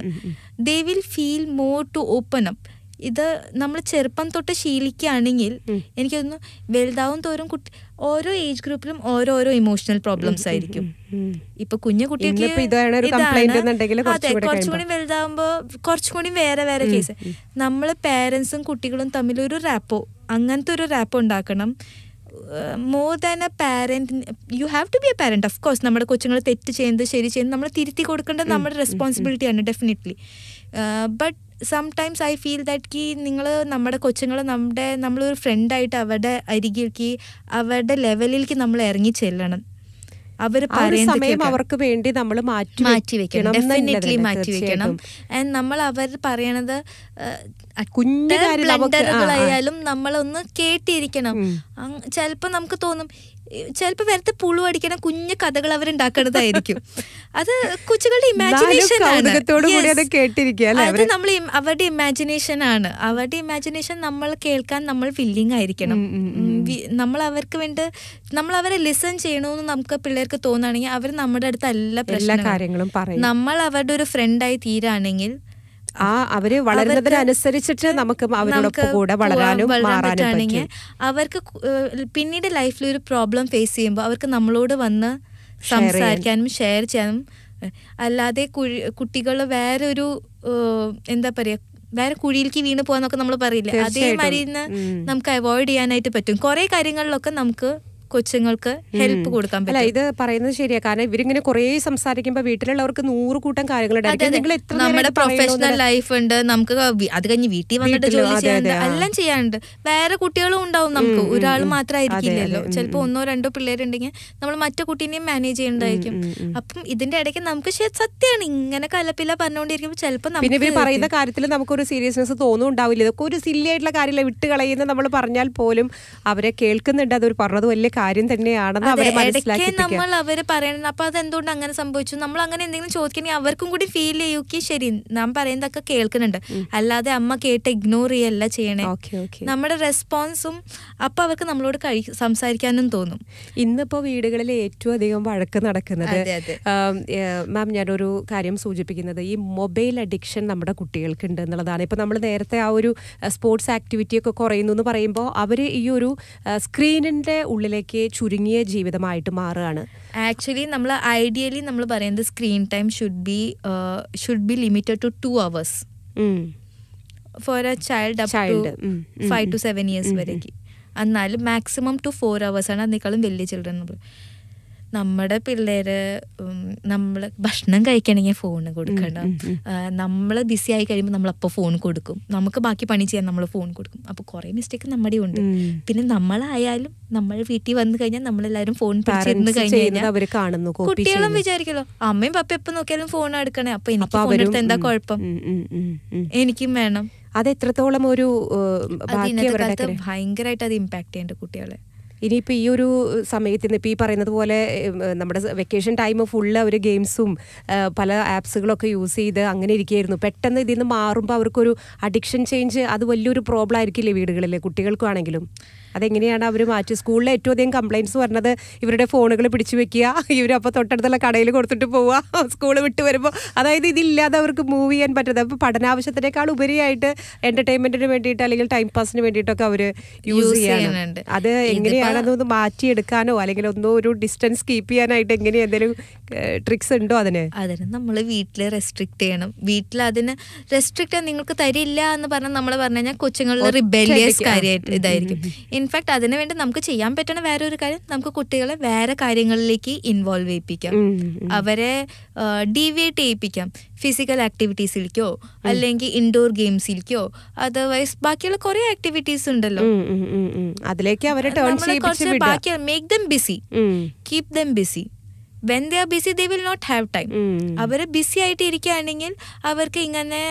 they will feel more to open up ഇത് നമ്മൾ ചെറുപ്പം തൊട്ട് ശീലിക്കുകയാണെങ്കിൽ എനിക്ക് തോന്നുന്നു വലുതാവും തോറും കുട്ടി ഓരോ ഏജ് ഗ്രൂപ്പിലും ഓരോരോ ഇമോഷണൽ പ്രോബ്ലംസ് ആയിരിക്കും ഇപ്പൊ കുഞ്ഞു കുട്ടികൾക്ക് അതെ കുറച്ചുകൂടി വലുതാവുമ്പോ കുറച്ചുകൂടി വേറെ വേറെ കേസ് നമ്മൾ പേരൻസും കുട്ടികളും തമ്മിൽ ഒരു റാപ്പോ അങ്ങനത്തെ ഒരു റാപ്പോ ഉണ്ടാക്കണം more than a parent you have to be a parent of course നമ്മുടെ കൊച്ചുങ്ങൾ തെറ്റ് ചെയ്യുന്നത് ശരി ചെയ്യുന്നത് നമ്മൾ തിരുത്തി കൊടുക്കേണ്ടത് നമ്മുടെ റെസ്പോൺസിബിലിറ്റിയാണ് definitely but sometimes I feel that കി നിങ്ങൾ നമ്മുടെ കൊച്ചുങ്ങൾ നമ്മുടെ നമ്മളൊരു ഫ്രണ്ടായിട്ട് അവരുടെ അരികിലേക്ക് അവരുടെ ലെവലിലേക്ക് നമ്മൾ ഇറങ്ങി ചെല്ലണം അവർ സമയം അവർക്ക് വേണ്ടി നമ്മൾ മാറ്റി വെക്കണം മാറ്റി വെക്കണം നമ്മൾ അവർ പറയണത് കുഞ്ഞു ആയാലും നമ്മളൊന്ന് കേട്ടിരിക്കണം ചിലപ്പോ നമുക്ക് തോന്നും ചിലപ്പോൾ വെറുതെ പുളു അടിക്കണ കുഞ്ഞു കഥകൾ അവരുണ്ടാക്കണതായിരിക്കും അത് കുച്ചുകളുടെ ഇമാജിനേഷൻ അത് നമ്മൾ അവരുടെ ഇമാജിനേഷൻ ആണ് അവരുടെ ഇമാജിനേഷൻ നമ്മൾ കേൾക്കാൻ നമ്മൾ ഫില്ലിംഗ് ആയിരിക്കണം നമ്മൾ അവർക്ക് വേണ്ടി നമ്മൾ അവരെ ലിസൺ ചെയ്യണമെന്ന് നമുക്ക് പിള്ളേർക്ക് തോന്നുകയാണെങ്കിൽ അവർ നമ്മുടെ അടുത്ത് എല്ലാ പ്രശ്ന കാര്യങ്ങളും നമ്മൾ അവരുടെ ഒരു ഫ്രണ്ടായി തീരാണെങ്കിൽ ആ അവര് വളരുന്നതിനനുസരിച്ചിട്ട് നമുക്ക് അവരോടൊപ്പം കൂടെ വളരാനും അവർക്ക് പിന്നീട് ലൈഫിൽ ഒരു പ്രോബ്ലം ഫേസ് ചെയ്യുമ്പോൾ അവർക്ക് നമ്മളോട് വന്ന് സംസാരിക്കാനും ഷെയർ ചെയ്യാനും അല്ലാതെ കുട്ടികൾ വേറെ ഒരു എന്താ പറയാ വേറെ കുഴിയിലേക്ക് വീണ് പോകാന്നൊക്കെ നമ്മൾ പറയില്ല അതേമാതിരി നമുക്ക് അവോയ്ഡ് ചെയ്യാനായിട്ട് പറ്റും കുറെ കാര്യങ്ങളിലൊക്കെ നമുക്ക് കൊച്ചുങ്ങൾക്ക് ഹെൽപ്പ് കൊടുക്കാൻ പറ്റും ഇത് പറയുന്നത് ശരിയാ കാരണം ഇവരിങ്ങനെ കുറെ സംസാരിക്കുമ്പോൾ വീട്ടിലുള്ളവർക്ക് നൂറ് കൂട്ടം കാര്യങ്ങളുണ്ട് നമ്മുടെ പ്രൊഫഷണൽ ലൈഫ് ഉണ്ട് നമുക്ക് അത് കഴിഞ്ഞ് വീട്ടിൽ വന്നിട്ട് ജോലി ചെയ്യാനുണ്ട് എല്ലാം ചെയ്യാനുണ്ട് വേറെ കുട്ടികളും ഉണ്ടാവും നമുക്ക് ഒരാൾ മാത്രമായിരിക്കില്ലല്ലോ ചിലപ്പോൾ ഒന്നോ രണ്ടോ പിള്ളേരുണ്ടെങ്കിൽ നമ്മൾ മറ്റേ കുട്ടീനെയും മാനേജ് ചെയ്യേണ്ടതായിരിക്കും അപ്പം ഇതിന്റെ ഇടയ്ക്ക് നമുക്ക് സത്യമാണ് ഇങ്ങനെ കലപ്പില്ല പറഞ്ഞുകൊണ്ടിരിക്കുമ്പോൾ ചിലപ്പോൾ പിന്നെ ഇവർ പറയുന്ന കാര്യത്തിൽ നമുക്കൊരു സീരിയസ്നെസ് തോന്നുന്നുണ്ടാവില്ല ഇതൊക്കെ ഒരു സില്ലി ആയിട്ടുള്ള കാര്യമില്ല വിട്ടുകളയുന്ന നമ്മൾ പറഞ്ഞാൽ പോലും അവരെ കേൾക്കുന്നുണ്ട് അതൊരു പറഞ്ഞത് വലിയ കാര്യം തന്നെയാണെന്ന് അവരെ നമ്മൾ അവര് പറയണം അപ്പൊ അതെന്തുകൊണ്ട് അങ്ങനെ സംഭവിച്ചു നമ്മൾ അങ്ങനെ എന്തെങ്കിലും ചോദിക്കണമെങ്കിൽ അവർക്കും കൂടി ഫീൽ ചെയ്യൂക്കി ശരി നാം പറയുന്നതൊക്കെ കേൾക്കുന്നുണ്ട് അല്ലാതെ അമ്മ കേട്ട് ഇഗ്നോർ ചെയ്യല്ല ചെയ്യണേ നമ്മുടെ റെസ്പോൺസും അപ്പൊ അവർക്ക് നമ്മളോട് സംസാരിക്കാനും തോന്നും ഇന്നിപ്പോ വീടുകളിൽ ഏറ്റവും അധികം വഴക്ക് നടക്കുന്നത് മാം ഞാനൊരു കാര്യം സൂചിപ്പിക്കുന്നത് ഈ മൊബൈൽ അഡിക്ഷൻ നമ്മുടെ കുട്ടികൾക്ക് ഉണ്ട് എന്നുള്ളതാണ് ഇപ്പൊ നമ്മൾ നേരത്തെ ആ ഒരു സ്പോർട്സ് ആക്ടിവിറ്റി ഒക്കെ കുറയുന്നു എന്ന് പറയുമ്പോൾ അവർ ഈ ഒരു സ്ക്രീനിന്റെ ഉള്ളിലേക്ക് ശരിക്ക് ചുരുങ്ങിയ ജീവിതമായിട്ട് മാറുകയാണ് ആക്ച്വലി നമ്മൾ ഐഡിയലി നമ്മൾ പറയുന്നത് screen time should be should be limited to two hours for a child up to five to seven years വരെ എന്നാലും മാക്സിമം ടു ഫോർ ആണ് അതിനേക്കാളും വലിയ ചിൽഡ്രൻ നമ്മുടെ പിള്ളേര് നമ്മൾ ഭക്ഷണം കഴിക്കണമെങ്കിൽ ഫോൺ കൊടുക്കണം നമ്മൾ ബിസി ആയി കഴിയുമ്പോൾ നമ്മളപ്പോൾ ഫോൺ കൊടുക്കും നമുക്ക് ബാക്കി പണി ചെയ്യാൻ നമ്മൾ ഫോൺ കൊടുക്കും അപ്പോൾ കുറേ മിസ്റ്റേക്ക് നമ്മുടെ ഉണ്ട് പിന്നെ നമ്മളായാലും നമ്മൾ വീട്ടിൽ വന്നു കഴിഞ്ഞാൽ നമ്മളെല്ലാവരും ഫോൺ പിടിച്ചിരുന്ന് കഴിഞ്ഞാൽ കുട്ടികളും വിചാരിക്കലോ അമ്മയും പപ്പ എപ്പോൾ നോക്കിയാലും ഫോൺ എടുക്കണേ അപ്പൊ എനിക്ക് അവരുടെ എന്താ കുഴപ്പം എനിക്കും വേണം അത് എത്രത്തോളം ഒരു ഭയങ്കരമായിട്ട് അത് ഇമ്പാക്ട് ചെയ്യേണ്ട കുട്ടികളെ ഇനിയിപ്പോൾ ഈ ഒരു സമയത്ത് ഇന്ന് ഇപ്പോൾ ഈ പറയുന്നത് പോലെ നമ്മുടെ വെക്കേഷൻ ടൈം ഫുള്ള് അവർ ഗെയിംസും പല ആപ്സുകളൊക്കെ യൂസ് ചെയ്ത് അങ്ങനെ ഇരിക്കുകയായിരുന്നു പെട്ടെന്ന് ഇതിൽ നിന്ന് മാറുമ്പോൾ അവർക്കൊരു അഡിക്ഷൻ ചേഞ്ച് അത് വലിയൊരു പ്രോബ്ലം ആയിരിക്കില്ലേ വീടുകളിൽ കുട്ടികൾക്കാണെങ്കിലും അതെങ്ങനെയാണ് അവർ മാറ്റി സ്കൂളിൽ ഏറ്റവും അധികം കംപ്ലൈൻറ്റ്സ് പറഞ്ഞത് ഇവരുടെ ഫോണുകൾ പിടിച്ചു വെക്കുക ഇവരപ്പോൾ തൊട്ടടുത്തുള്ള കടയിൽ കൊടുത്തിട്ട് പോവുക സ്കൂൾ വിട്ട് വരുമ്പോൾ അതായത് ഇതില്ലാതെ അവർക്ക് മൂവ് ചെയ്യാൻ പറ്റുന്നത് അപ്പോൾ പഠനാവശ്യത്തിനേക്കാൾ ഉപരിയായിട്ട് എൻ്റർടൈൻമെൻറ്റിന് വേണ്ടിയിട്ട് അല്ലെങ്കിൽ ടൈം പാസിന് വേണ്ടിയിട്ടൊക്കെ അവർ യൂസ് ചെയ്യാനുണ്ട് അത് എങ്ങനെയാണെന്നൊന്ന് മാറ്റിയെടുക്കാനോ അല്ലെങ്കിൽ ഒന്നോ ഒരു ഡിസ്റ്റൻസ് കീപ്പ് ചെയ്യാനായിട്ട് എങ്ങനെ എന്തെങ്കിലും ട്രിക്സ് ഉണ്ടോ അതിന് അതിന് നമ്മൾ വീട്ടിൽ റെസ്ട്രിക്ട് ചെയ്യണം വീട്ടിൽ അതിന് റെസ്ട്രിക്ട് നിങ്ങൾക്ക് തരില്ല എന്ന് പറഞ്ഞാൽ നമ്മൾ പറഞ്ഞു കഴിഞ്ഞാൽ കൊച്ചുങ്ങളുടെ റിബെല്ലിയസ് കാര്യമായിട്ട് ഇതായിരിക്കും ഇൻഫാക്ട് അതിനുവേണ്ടി നമുക്ക് ചെയ്യാൻ പറ്റുന്ന വേറെ ഒരു കാര്യം നമുക്ക് കുട്ടികളെ വേറെ കാര്യങ്ങളിലേക്ക് ഇൻവോൾവ് ചെയ്യിപ്പിക്കാം അവരെ ഡീവിയേറ്റ് ചെയ്യിപ്പിക്കാം ഫിസിക്കൽ ആക്ടിവിറ്റീസിലേക്കോ അല്ലെങ്കിൽ ഇൻഡോർ ഗെയിംസിലേക്കോ അതർവൈസ് ബാക്കിയുള്ള കുറെ ആക്ടിവിറ്റീസ് ഉണ്ടല്ലോ അതിലേക്ക് അവരെ ബാക്കി make them busy keep them busy when the are busy they will not have time അവർ ബിസി ആയിട്ട് ഇരിക്കുകയാണെങ്കിൽ അവർക്ക് ഇങ്ങനെ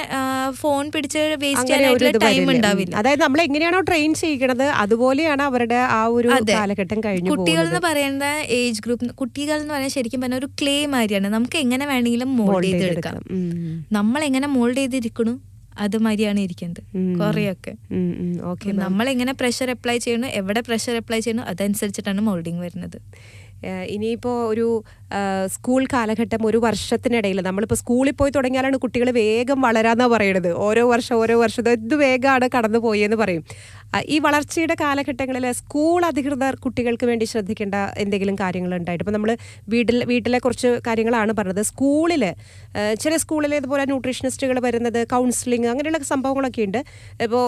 ഫോൺ പിടിച്ച് വേസ്റ്റ് ചെയ്യാനായിട്ടുള്ള ടൈം ഉണ്ടാവില്ല അതായത് നമ്മൾ എങ്ങനെയാണോ ട്രെയിൻ ചെയ്യിക്കണത് അതുപോലെയാണ് അവരുടെ ആ ഒരു കാലഘട്ടം കഴിഞ്ഞു കുട്ടികൾ എന്ന് പറയുന്ന ഏജ് ഗ്രൂപ്പ് കുട്ടികൾ എന്ന് പറയുന്നത് ശരിക്കും പറഞ്ഞ ഒരു ക്ലേ മാതിരിയാണ് നമുക്ക് എങ്ങനെ വേണമെങ്കിലും മോൾഡ് ചെയ്തെടുക്കാം നമ്മൾ എങ്ങനെ മോൾഡ് ചെയ്തിരിക്കണു അത് മാതിരിയാണ് ഇരിക്കുന്നത് കുറേയൊക്കെ നമ്മൾ എങ്ങനെ പ്രഷർ അപ്ലൈ ചെയ്യണു എവിടെ പ്രഷർ അപ്ലൈ ചെയ്യണു അതനുസരിച്ചിട്ടാണ് മോൾഡിങ് വരുന്നത് ഇനിയിപ്പോൾ ഒരു സ്കൂൾ കാലഘട്ടം ഒരു വർഷത്തിനിടയിൽ നമ്മളിപ്പോൾ സ്കൂളിൽ പോയി തുടങ്ങിയാലാണ് കുട്ടികൾ വേഗം വളരാന്നാണ് പറയണത് ഓരോ വർഷം ഓരോ വർഷം ഇത് വേഗമാണ് കടന്നു പോയെന്ന് പറയും ഈ വളർച്ചയുടെ കാലഘട്ടങ്ങളിൽ സ്കൂൾ അധികൃതർ കുട്ടികൾക്ക് വേണ്ടി ശ്രദ്ധിക്കേണ്ട എന്തെങ്കിലും കാര്യങ്ങൾ ഉണ്ടായിട്ട് ഇപ്പം നമ്മൾ വീട്ടിൽ വീട്ടിലെ കുറച്ച് കാര്യങ്ങളാണ് പറഞ്ഞത് സ്കൂളിൽ ചില സ്കൂളിൽ ഇതുപോലെ ന്യൂട്രീഷനിസ്റ്റുകൾ വരുന്നത് കൗൺസിലിംഗ് അങ്ങനെയുള്ള സംഭവങ്ങളൊക്കെ ഉണ്ട് ഇപ്പോൾ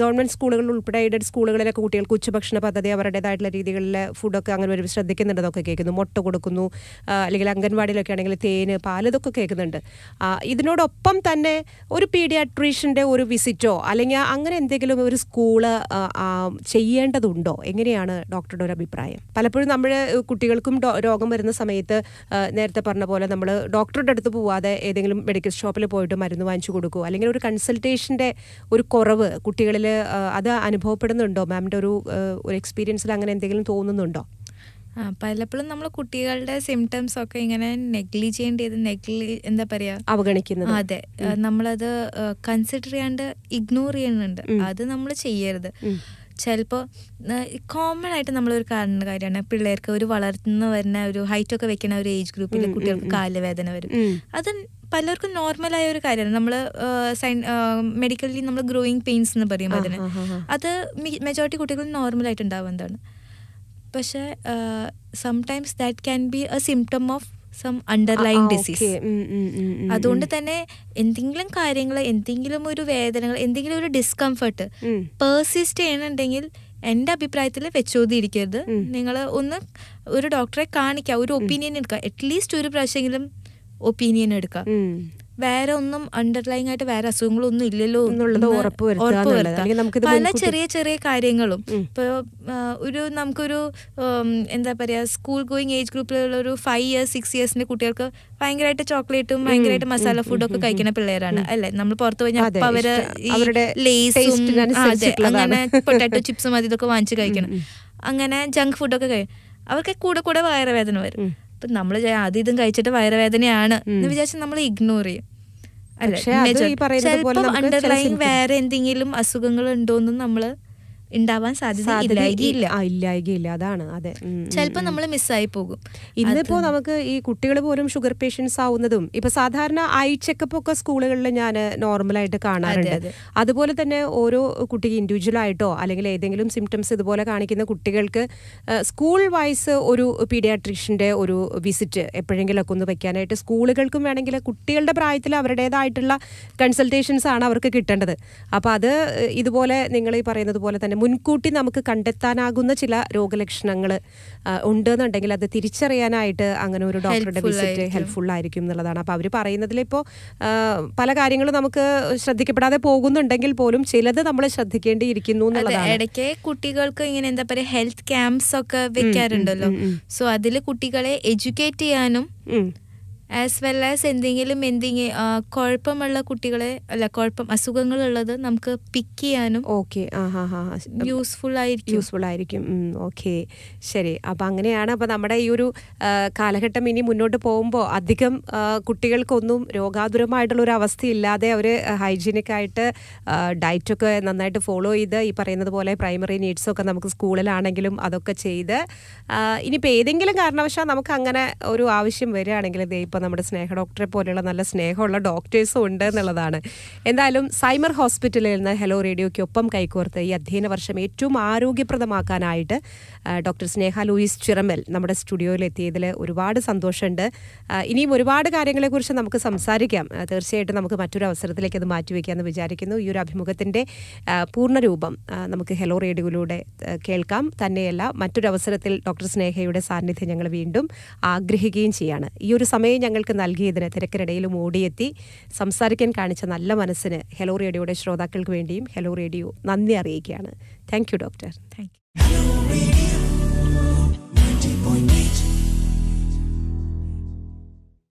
ഗവൺമെൻറ് സ്കൂളുകളിൽ ഉൾപ്പെടെ എയ്ഡഡ് സ്കൂളുകളിലൊക്കെ കുട്ടികൾക്ക് ഉച്ചഭക്ഷണ പദ്ധതി അവരുടേതായിട്ടുള്ള രീതികളിൽ ഫുഡൊക്കെ അങ്ങനെ ഒരു ശ്രദ്ധിക്കുന്നുണ്ടെന്നൊക്കെ കേൾക്കുന്നു മുട്ട കൊടുക്കുന്നു അല്ലെങ്കിൽ അംഗൻവാടിയിലൊക്കെ ആണെങ്കിൽ തേന് പാൽ ഇതൊക്കെ കേൾക്കുന്നുണ്ട് ഇതിനോടൊപ്പം തന്നെ ഒരു പീഡിയാട്രീഷ്യൻ്റെ ഒരു വിസിറ്റോ അല്ലെങ്കിൽ അങ്ങനെ എന്തെങ്കിലും ഒരു സ്കൂള് ചെയ്യേണ്ടതുണ്ടോ എങ്ങനെയാണ് ഡോക്ടറുടെ ഒരു അഭിപ്രായം പലപ്പോഴും നമ്മൾ കുട്ടികൾക്കും രോഗം വരുന്ന സമയത്ത് നേരത്തെ പറഞ്ഞ പോലെ നമ്മൾ ഡോക്ടറുടെ അടുത്ത് പോവാതെ ഏതെങ്കിലും മെഡിക്കൽ ഷോപ്പിൽ പോയിട്ട് മരുന്ന് വാങ്ങിച്ചു കൊടുക്കുക അല്ലെങ്കിൽ ഒരു കൺസൾട്ടേഷൻ്റെ ഒരു കുറവ് കുട്ടികളിൽ അത് അനുഭവപ്പെടുന്നുണ്ടോ മാമിൻ്റെ ഒരു ഒരു എക്സ്പീരിയൻസിൽ അങ്ങനെ എന്തെങ്കിലും തോന്നുന്നുണ്ടോ പലപ്പോഴും നമ്മൾ കുട്ടികളുടെ സിംറ്റംസ് ഒക്കെ ഇങ്ങനെ നെഗ്ലിജൻ്റ് ചെയ്ത് നെഗ്ലി എന്താ പറയാ അവഗണിക്കുന്നത് അതെ നമ്മളത് കൺസിഡർ ചെയ്യാണ്ട് ഇഗ്നോർ ചെയ്യുന്നുണ്ട് അത് നമ്മൾ ചെയ്യരുത് ചിലപ്പോൾ കോമൺ ആയിട്ട് നമ്മളൊരു കാരണ കാര്യമാണ് പിള്ളേർക്ക് ഒരു വളർന്നു വരുന്ന ഒരു ഹൈറ്റ് ഒക്കെ വെക്കുന്ന ഒരു ഏജ് ഗ്രൂപ്പിൽ കുട്ടികൾക്ക് കാല് വേദന വരും അത് പലർക്കും നോർമലായ ഒരു കാര്യമാണ് നമ്മൾ സയൻ മെഡിക്കലി നമ്മൾ ഗ്രോയിങ് പെയിൻസ് എന്ന് പറയും അതിന് അത് മെജോറിറ്റി കുട്ടികൾ നോർമലായിട്ട് ഉണ്ടാവുന്നതാണ് പക്ഷേ sometimes that can be a symptom of some underlying disease അതുകൊണ്ട് തന്നെ എന്തെങ്കിലും കാര്യങ്ങൾ എന്തെങ്കിലും ഒരു വേദനകൾ എന്തെങ്കിലും ഒരു ഡിസ്കംഫർട്ട് പേഴ്സിസ്റ്റ് ചെയ്യണമെങ്കിൽ എൻ്റെ അഭിപ്രായത്തിൽ വെച്ചോതിരിക്കരുത് നിങ്ങൾ ഒന്ന് ഒരു ഡോക്ടറെ കാണിക്കുക ഒരു ഒപ്പീനിയൻ എടുക്കുക അറ്റ്ലീസ്റ്റ് ഒരു പ്രാവശ്യമെങ്കിലും ഒപ്പീനിയൻ എടുക്കുക വേറെ ഒന്നും അണ്ടർലൈൻ ആയിട്ട് വേറെ അസുഖങ്ങളൊന്നും ഇല്ലല്ലോ എന്നുള്ളത് ഉറപ്പ് പല ചെറിയ ചെറിയ കാര്യങ്ങളും ഇപ്പൊ ഒരു നമുക്കൊരു എന്താ പറയാ സ്കൂൾ ഗോയിങ് ഏജ് ഗ്രൂപ്പിലുള്ള ഒരു ഫൈവ് ഇയേഴ്സ് സിക്സ് ഇയേഴ്സിന്റെ കുട്ടികൾക്ക് ഭയങ്കരമായിട്ട് ചോക്ലേറ്റും ഭയങ്കരമായിട്ട് മസാല ഫുഡും ഒക്കെ കഴിക്കുന്ന പിള്ളേരാണ് അല്ലെ നമ്മൾ പുറത്ത് കഴിഞ്ഞാൽ അവര് ലേസും അതെ അങ്ങനെ പൊട്ടാറ്റോ ചിപ്സും അതൊക്കെ വാങ്ങിച്ചു കഴിക്കണം അങ്ങനെ ജങ്ക് ഫുഡൊക്കെ കഴിക്കും അവർക്ക് കൂടെ കൂടെ വയറുവേദന വരും അപ്പൊ നമ്മൾ അത് ഇതും കഴിച്ചിട്ട് വയറുവേദനയാണ് എന്ന് വിചാരിച്ച നമ്മൾ ഇഗ്നോർ ചെയ്യും അല്ല ചിലപ്പം അണ്ടർലൈൻ വേറെ എന്തെങ്കിലും അസുഖങ്ങൾ എന്നും നമ്മൾ ഉണ്ടാവാൻ സാധ്യതയില്ല അതാണ് അതെ ചിലപ്പോ നമ്മൾ മിസ്സായി പോകും ഇന്നിപ്പോ നമുക്ക് ഈ കുട്ടികൾ പോലും ഷുഗർ പേഷ്യൻസ് ആവുന്നതും ഇപ്പൊ സാധാരണ ഐ ചെക്കപ്പ് ഒക്കെ സ്കൂളുകളിൽ ഞാൻ നോർമലായിട്ട് കാണാറുണ്ട് അതുപോലെ തന്നെ ഓരോ കുട്ടിക്ക് ഇൻഡിവിജ്വൽ ആയിട്ടോ അല്ലെങ്കിൽ ഏതെങ്കിലും സിംറ്റംസ് ഇതുപോലെ കാണിക്കുന്ന കുട്ടികൾക്ക് സ്കൂൾ വൈസ് ഒരു പീഡിയാട്രീഷ്യന്റെ ഒരു വിസിറ്റ് എപ്പോഴെങ്കിലും ഒന്ന് വെക്കാനായിട്ട് സ്കൂളുകൾക്കും വേണമെങ്കിൽ കുട്ടികളുടെ പ്രായത്തിൽ അവരുടേതായിട്ടുള്ള കൺസൾട്ടേഷൻസ് ആണ് അവർക്ക് കിട്ടേണ്ടത് അപ്പോൾ അത് ഇതുപോലെ നിങ്ങൾ ഈ പറയുന്നത് പോലെ തന്നെ മുൻകൂട്ടി നമുക്ക് കണ്ടെത്താനാകുന്ന ചില രോഗലക്ഷണങ്ങൾ ഉണ്ടെന്നുണ്ടെങ്കിൽ അത് തിരിച്ചറിയാനായിട്ട് അങ്ങനെ ഒരു ഡോക്ടറുടെ വിസിറ്റ് ഹെൽപ്ഫുൾ ആയിരിക്കും എന്നുള്ളതാണ് അപ്പോൾ അവർ പറയുന്നതിൽ ഇപ്പോൾ പല കാര്യങ്ങളും നമുക്ക് ശ്രദ്ധിക്കപ്പെടാതെ പോകുന്നുണ്ടെങ്കിൽ പോലും ചിലത് നമ്മൾ ശ്രദ്ധിക്കേണ്ടിയിരിക്കുന്നു എന്നുള്ളതാണ് ഇടയ്ക്ക് കുട്ടികൾക്ക് ഇങ്ങനെ എന്താ പറയുക ഹെൽത്ത് ക്യാമ്പ്സ് ഒക്കെ വെക്കാറുണ്ടല്ലോ സോ അതിൽ കുട്ടികളെ എഡ്യൂക്കേറ്റ് ചെയ്യാനും ആസ് വെൽ ആസ് എന്തെങ്കിലും എന്തെങ്കിലും കുഴപ്പമുള്ള കുട്ടികളെ അല്ല കുഴപ്പം അസുഖങ്ങളുള്ളത് നമുക്ക് പിക്ക് ചെയ്യാനും ഓക്കെ യൂസ്ഫുൾ ആയിരിക്കും യൂസ്ഫുൾ ആയിരിക്കും ഓക്കെ ശരി അപ്പം അങ്ങനെയാണ് അപ്പോൾ നമ്മുടെ ഈ ഒരു കാലഘട്ടം ഇനി മുന്നോട്ട് പോകുമ്പോൾ അധികം കുട്ടികൾക്കൊന്നും രോഗാതുരമായിട്ടുള്ള ഒരു അവസ്ഥയില്ലാതെ അവർ ഹൈജീനിക് ആയിട്ട് ഡയറ്റൊക്കെ നന്നായിട്ട് ഫോളോ ചെയ്ത് ഈ പറയുന്നത് പോലെ പ്രൈമറി നീഡ്സൊക്കെ നമുക്ക് സ്കൂളിലാണെങ്കിലും അതൊക്കെ ചെയ്ത് ഇനിയിപ്പോൾ ഏതെങ്കിലും കാരണവശാൽ നമുക്ക് അങ്ങനെ ഒരു ആവശ്യം വരികയാണെങ്കിൽ ദൈവം ഇപ്പോൾ നമ്മുടെ സ്നേഹ ഡോക്ടറെ പോലെയുള്ള നല്ല സ്നേഹമുള്ള ഡോക്ടേഴ്സും ഉണ്ട് എന്നുള്ളതാണ് എന്തായാലും സൈമർ ഹോസ്പിറ്റലിൽ നിന്ന് ഹലോ റേഡിയോയ്ക്കൊപ്പം കൈകോർത്ത് ഈ അധ്യയന വർഷം ഏറ്റവും ആരോഗ്യപ്രദമാക്കാനായിട്ട് ഡോക്ടർ സ്നേഹ ലൂയിസ് ചിറമൽ നമ്മുടെ സ്റ്റുഡിയോയിൽ എത്തിയതിൽ ഒരുപാട് സന്തോഷമുണ്ട് ഇനിയും ഒരുപാട് കാര്യങ്ങളെക്കുറിച്ച് നമുക്ക് സംസാരിക്കാം തീർച്ചയായിട്ടും നമുക്ക് മറ്റൊരു അവസരത്തിലേക്ക് അത് മാറ്റിവെക്കാമെന്ന് വിചാരിക്കുന്നു ഈ ഒരു അഭിമുഖത്തിൻ്റെ പൂർണ്ണരൂപം നമുക്ക് ഹെലോ റേഡിയോയിലൂടെ കേൾക്കാം തന്നെയല്ല മറ്റൊരു അവസരത്തിൽ ഡോക്ടർ സ്നേഹയുടെ സാന്നിധ്യം ഞങ്ങൾ വീണ്ടും ആഗ്രഹിക്കുകയും ചെയ്യാണ് ഈ ഒരു സമയം ഞങ്ങൾക്ക് നൽകിയതിന് തിരക്കിനിടയിലും ഓടിയെത്തി സംസാരിക്കാൻ കാണിച്ച നല്ല മനസ്സിന് ഹെലോ റേഡിയോയുടെ ശ്രോതാക്കൾക്ക് വേണ്ടിയും ഹെലോ റേഡിയോ നന്ദി അറിയിക്കുകയാണ് thank you doctor thank U